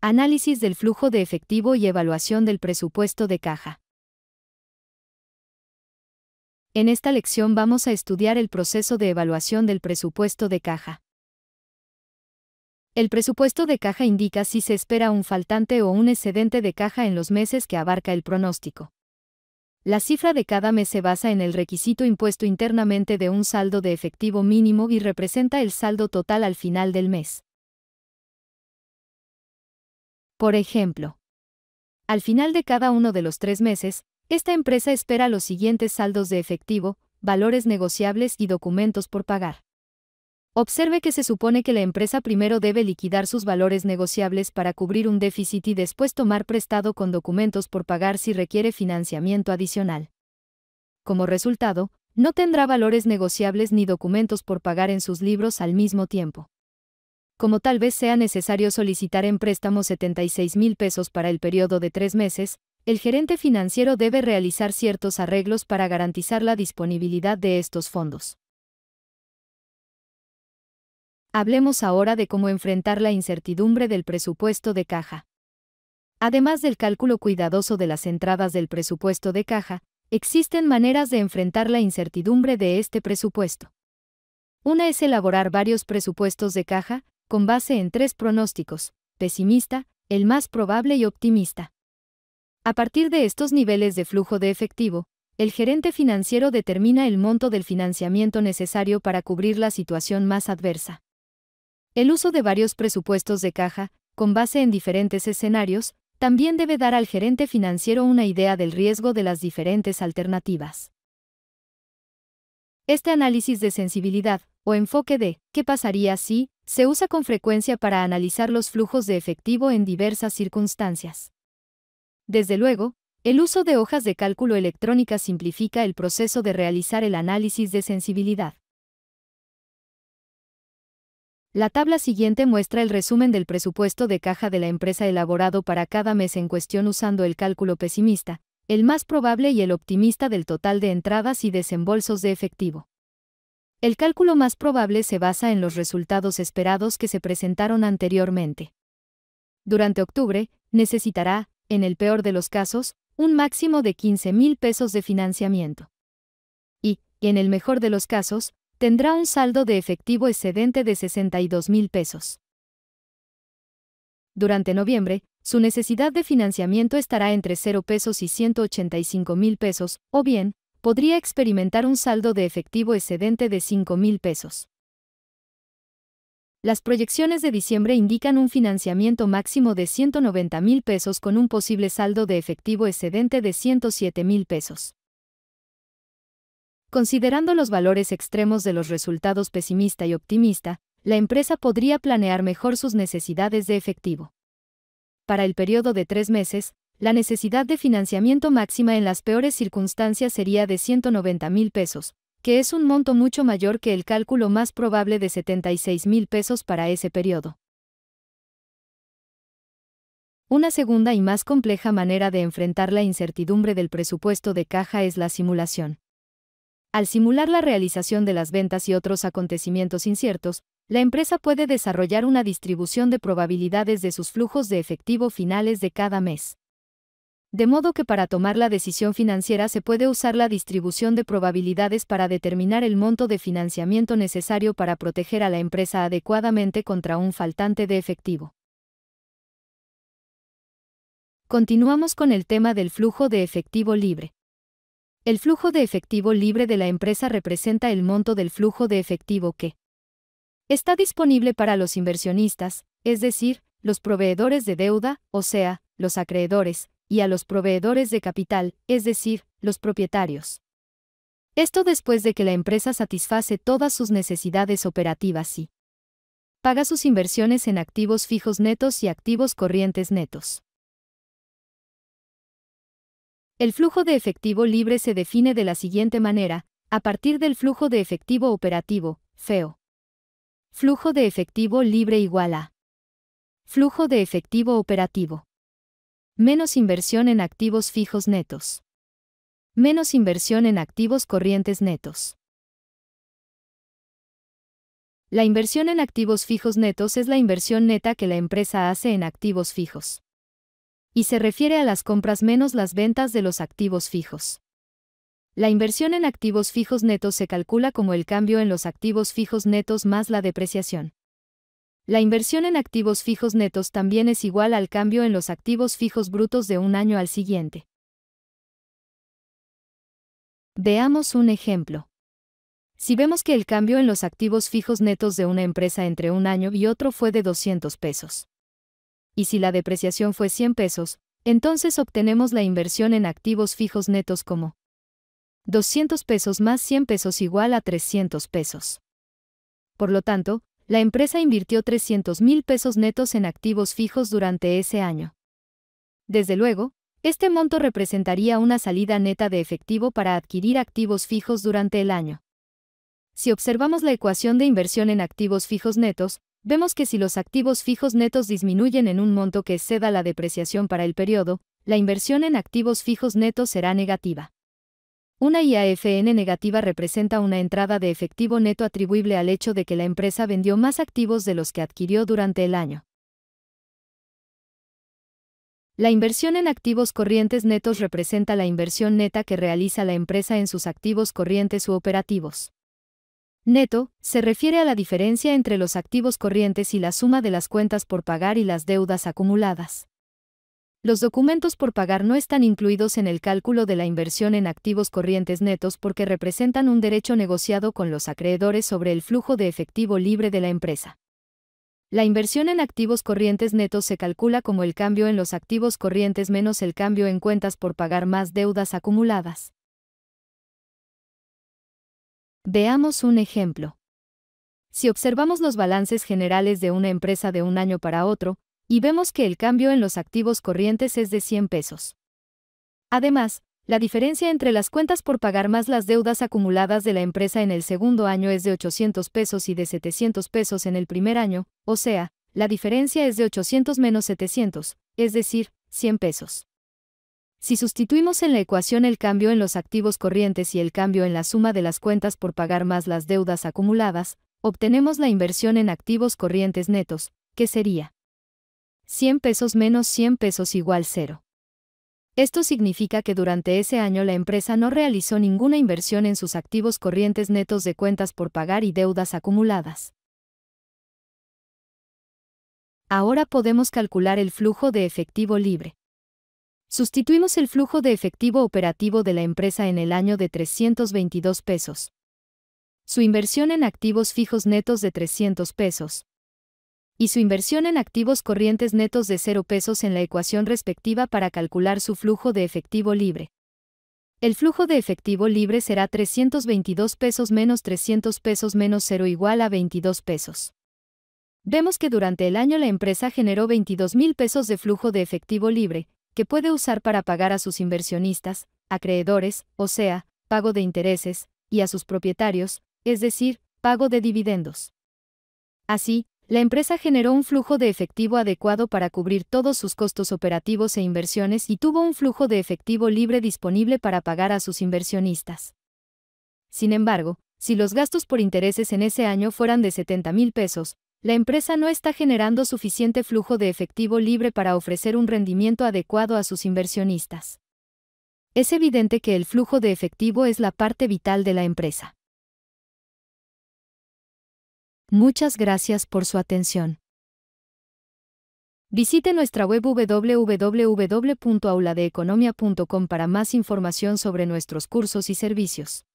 Análisis del flujo de efectivo y evaluación del presupuesto de caja. En esta lección vamos a estudiar el proceso de evaluación del presupuesto de caja. El presupuesto de caja indica si se espera un faltante o un excedente de caja en los meses que abarca el pronóstico. La cifra de cada mes se basa en el requisito impuesto internamente de un saldo de efectivo mínimo y representa el saldo total al final del mes. Por ejemplo, al final de cada uno de los tres meses, esta empresa espera los siguientes saldos de efectivo, valores negociables y documentos por pagar. Observe que se supone que la empresa primero debe liquidar sus valores negociables para cubrir un déficit y después tomar prestado con documentos por pagar si requiere financiamiento adicional. Como resultado, no tendrá valores negociables ni documentos por pagar en sus libros al mismo tiempo como tal vez sea necesario solicitar en préstamo 76 mil pesos para el periodo de tres meses, el gerente financiero debe realizar ciertos arreglos para garantizar la disponibilidad de estos fondos. Hablemos ahora de cómo enfrentar la incertidumbre del presupuesto de caja. Además del cálculo cuidadoso de las entradas del presupuesto de caja, existen maneras de enfrentar la incertidumbre de este presupuesto. Una es elaborar varios presupuestos de caja, con base en tres pronósticos, pesimista, el más probable y optimista. A partir de estos niveles de flujo de efectivo, el gerente financiero determina el monto del financiamiento necesario para cubrir la situación más adversa. El uso de varios presupuestos de caja, con base en diferentes escenarios, también debe dar al gerente financiero una idea del riesgo de las diferentes alternativas. Este análisis de sensibilidad o enfoque de ¿qué pasaría si? se usa con frecuencia para analizar los flujos de efectivo en diversas circunstancias. Desde luego, el uso de hojas de cálculo electrónica simplifica el proceso de realizar el análisis de sensibilidad. La tabla siguiente muestra el resumen del presupuesto de caja de la empresa elaborado para cada mes en cuestión usando el cálculo pesimista, el más probable y el optimista del total de entradas y desembolsos de efectivo. El cálculo más probable se basa en los resultados esperados que se presentaron anteriormente. Durante octubre, necesitará, en el peor de los casos, un máximo de 15 mil pesos de financiamiento. Y, en el mejor de los casos, tendrá un saldo de efectivo excedente de 62 mil pesos. Durante noviembre, su necesidad de financiamiento estará entre 0 pesos y 185 mil pesos, o bien, podría experimentar un saldo de efectivo excedente de 5 mil pesos. Las proyecciones de diciembre indican un financiamiento máximo de 190 mil pesos con un posible saldo de efectivo excedente de 107 mil pesos. Considerando los valores extremos de los resultados pesimista y optimista, la empresa podría planear mejor sus necesidades de efectivo. Para el periodo de tres meses, la necesidad de financiamiento máxima en las peores circunstancias sería de 190 mil pesos, que es un monto mucho mayor que el cálculo más probable de 76 mil pesos para ese periodo. Una segunda y más compleja manera de enfrentar la incertidumbre del presupuesto de caja es la simulación. Al simular la realización de las ventas y otros acontecimientos inciertos, la empresa puede desarrollar una distribución de probabilidades de sus flujos de efectivo finales de cada mes. De modo que para tomar la decisión financiera se puede usar la distribución de probabilidades para determinar el monto de financiamiento necesario para proteger a la empresa adecuadamente contra un faltante de efectivo. Continuamos con el tema del flujo de efectivo libre. El flujo de efectivo libre de la empresa representa el monto del flujo de efectivo que está disponible para los inversionistas, es decir, los proveedores de deuda, o sea, los acreedores, y a los proveedores de capital, es decir, los propietarios. Esto después de que la empresa satisface todas sus necesidades operativas y paga sus inversiones en activos fijos netos y activos corrientes netos. El flujo de efectivo libre se define de la siguiente manera, a partir del flujo de efectivo operativo, FEO. Flujo de efectivo libre igual a flujo de efectivo operativo. Menos inversión en activos fijos netos. Menos inversión en activos corrientes netos. La inversión en activos fijos netos es la inversión neta que la empresa hace en activos fijos. Y se refiere a las compras menos las ventas de los activos fijos. La inversión en activos fijos netos se calcula como el cambio en los activos fijos netos más la depreciación. La inversión en activos fijos netos también es igual al cambio en los activos fijos brutos de un año al siguiente. Veamos un ejemplo. Si vemos que el cambio en los activos fijos netos de una empresa entre un año y otro fue de 200 pesos. Y si la depreciación fue 100 pesos, entonces obtenemos la inversión en activos fijos netos como 200 pesos más 100 pesos igual a 300 pesos. Por lo tanto, la empresa invirtió 300 mil pesos netos en activos fijos durante ese año. Desde luego, este monto representaría una salida neta de efectivo para adquirir activos fijos durante el año. Si observamos la ecuación de inversión en activos fijos netos, vemos que si los activos fijos netos disminuyen en un monto que exceda la depreciación para el periodo, la inversión en activos fijos netos será negativa. Una IAFN negativa representa una entrada de efectivo neto atribuible al hecho de que la empresa vendió más activos de los que adquirió durante el año. La inversión en activos corrientes netos representa la inversión neta que realiza la empresa en sus activos corrientes u operativos. Neto, se refiere a la diferencia entre los activos corrientes y la suma de las cuentas por pagar y las deudas acumuladas. Los documentos por pagar no están incluidos en el cálculo de la inversión en activos corrientes netos porque representan un derecho negociado con los acreedores sobre el flujo de efectivo libre de la empresa. La inversión en activos corrientes netos se calcula como el cambio en los activos corrientes menos el cambio en cuentas por pagar más deudas acumuladas. Veamos un ejemplo. Si observamos los balances generales de una empresa de un año para otro, y vemos que el cambio en los activos corrientes es de 100 pesos. Además, la diferencia entre las cuentas por pagar más las deudas acumuladas de la empresa en el segundo año es de 800 pesos y de 700 pesos en el primer año, o sea, la diferencia es de 800 menos 700, es decir, 100 pesos. Si sustituimos en la ecuación el cambio en los activos corrientes y el cambio en la suma de las cuentas por pagar más las deudas acumuladas, obtenemos la inversión en activos corrientes netos, que sería 100 pesos menos 100 pesos igual cero. Esto significa que durante ese año la empresa no realizó ninguna inversión en sus activos corrientes netos de cuentas por pagar y deudas acumuladas. Ahora podemos calcular el flujo de efectivo libre. Sustituimos el flujo de efectivo operativo de la empresa en el año de 322 pesos. Su inversión en activos fijos netos de 300 pesos y su inversión en activos corrientes netos de 0 pesos en la ecuación respectiva para calcular su flujo de efectivo libre. El flujo de efectivo libre será 322 pesos menos 300 pesos menos 0 igual a 22 pesos. Vemos que durante el año la empresa generó 22 mil pesos de flujo de efectivo libre, que puede usar para pagar a sus inversionistas, acreedores, o sea, pago de intereses, y a sus propietarios, es decir, pago de dividendos. Así, la empresa generó un flujo de efectivo adecuado para cubrir todos sus costos operativos e inversiones y tuvo un flujo de efectivo libre disponible para pagar a sus inversionistas. Sin embargo, si los gastos por intereses en ese año fueran de 70 mil pesos, la empresa no está generando suficiente flujo de efectivo libre para ofrecer un rendimiento adecuado a sus inversionistas. Es evidente que el flujo de efectivo es la parte vital de la empresa. Muchas gracias por su atención. Visite nuestra web www.auladeeconomia.com para más información sobre nuestros cursos y servicios.